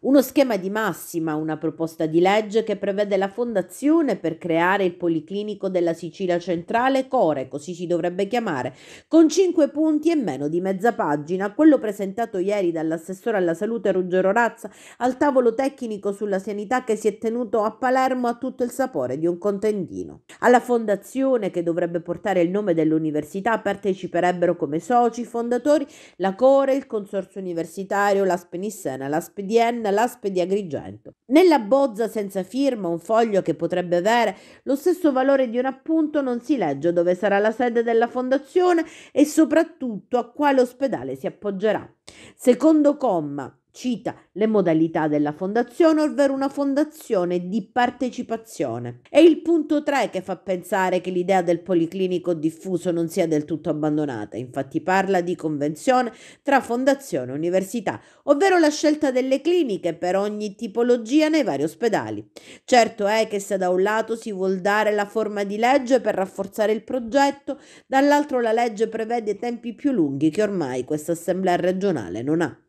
uno schema di massima, una proposta di legge che prevede la fondazione per creare il Policlinico della Sicilia Centrale Core, così si dovrebbe chiamare, con 5 punti e meno di mezza pagina, quello presentato ieri dall'assessore alla salute Ruggero Razza al tavolo tecnico sulla sanità che si è tenuto a Palermo a tutto il sapore di un contendino. Alla fondazione che dovrebbe portare il nome dell'università parteciperebbero come soci fondatori la Core, il Consorzio Universitario, la Spenissena, la SPDN, dall'aspe di Agrigento. Nella bozza senza firma, un foglio che potrebbe avere lo stesso valore di un appunto, non si legge dove sarà la sede della fondazione e soprattutto a quale ospedale si appoggerà. Secondo comma, cita le modalità della fondazione, ovvero una fondazione di partecipazione. È il punto 3 che fa pensare che l'idea del policlinico diffuso non sia del tutto abbandonata, infatti parla di convenzione tra fondazione e università, ovvero la scelta delle cliniche per ogni tipologia nei vari ospedali. Certo è che se da un lato si vuol dare la forma di legge per rafforzare il progetto, dall'altro la legge prevede tempi più lunghi che ormai questa assemblea regionale non ha.